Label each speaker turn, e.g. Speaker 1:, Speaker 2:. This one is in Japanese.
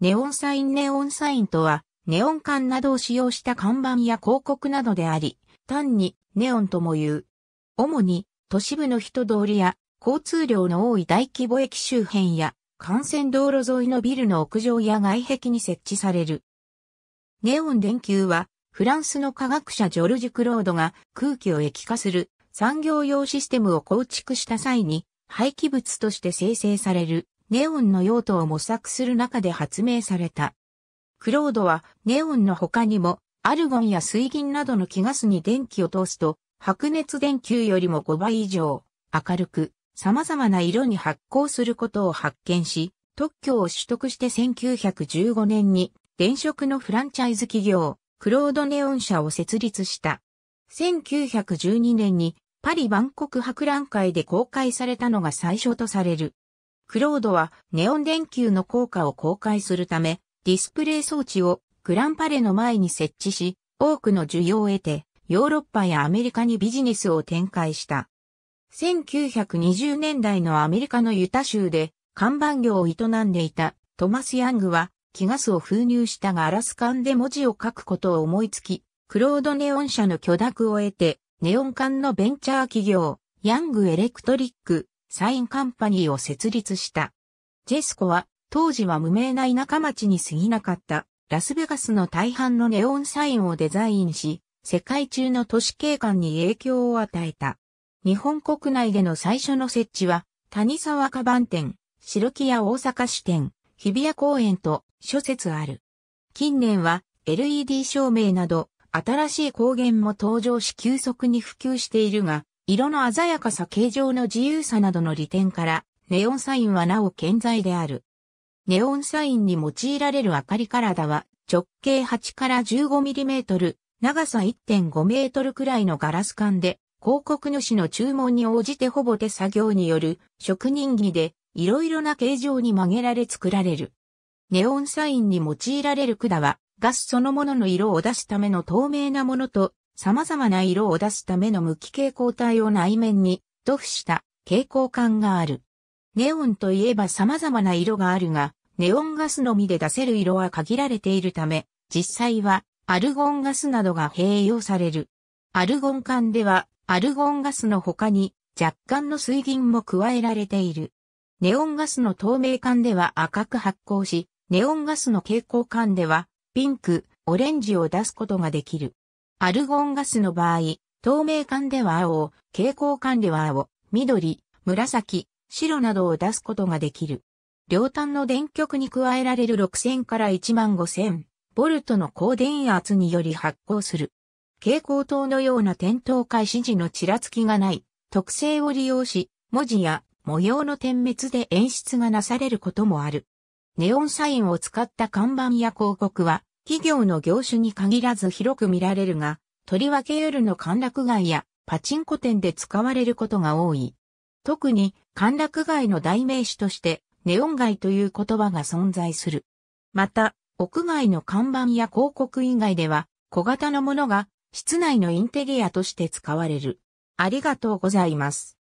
Speaker 1: ネオンサインネオンサインとは、ネオン管などを使用した看板や広告などであり、単にネオンとも言う。主に都市部の人通りや交通量の多い大規模駅周辺や幹線道路沿いのビルの屋上や外壁に設置される。ネオン電球はフランスの科学者ジョルジュ・クロードが空気を液化する産業用システムを構築した際に廃棄物として生成されるネオンの用途を模索する中で発明された。クロードはネオンの他にもアルゴンや水銀などの気ガスに電気を通すと白熱電球よりも5倍以上明るく様々な色に発光することを発見し特許を取得して1915年に電飾のフランチャイズ企業クロードネオン社を設立した。1912年にパリ万国博覧会で公開されたのが最初とされる。クロードはネオン電球の効果を公開するため、ディスプレイ装置をグランパレの前に設置し、多くの需要を得て、ヨーロッパやアメリカにビジネスを展開した。1920年代のアメリカのユタ州で看板業を営んでいたトマス・ヤングは気ガスを封入したがアラスカンで文字を書くことを思いつき、クロードネオン社の許諾を得て、ネオン管のベンチャー企業、ヤングエレクトリックサインカンパニーを設立した。ジェスコは、当時は無名な田舎町に過ぎなかった、ラスベガスの大半のネオンサインをデザインし、世界中の都市景観に影響を与えた。日本国内での最初の設置は、谷沢カバン店、白木屋大阪支店、日比谷公園と諸説ある。近年は LED 照明など新しい光源も登場し急速に普及しているが、色の鮮やかさ形状の自由さなどの利点から、ネオンサインはなお健在である。ネオンサインに用いられる明かり体は、直径8から1 5トル、長さ1.5メートルくらいのガラス管で、広告主の注文に応じてほぼ手作業による職人技で、いろいろな形状に曲げられ作られる。ネオンサインに用いられる管は、ガスそのものの色を出すための透明なものと、様々な色を出すための無機蛍光体を内面に塗布した蛍光管がある。ネオンといえば様々な色があるが、ネオンガスのみで出せる色は限られているため、実際はアルゴンガスなどが併用される。アルゴン管では、アルゴンガスの他に若干の水銀も加えられている。ネオンガスの透明管では赤く発光し、ネオンガスの蛍光管ではピンク、オレンジを出すことができる。アルゴンガスの場合、透明管では青、蛍光管では青、緑、紫、白などを出すことができる。両端の電極に加えられる6000から15000ボルトの高電圧により発光する。蛍光灯のような点灯開始時のちらつきがない特性を利用し、文字や模様の点滅で演出がなされることもある。ネオンサインを使った看板や広告は企業の業種に限らず広く見られるが、とりわけ夜の歓楽街やパチンコ店で使われることが多い。特に歓楽街の代名詞としてネオン街という言葉が存在する。また、屋外の看板や広告以外では小型のものが室内のインテリアとして使われる。ありがとうございます。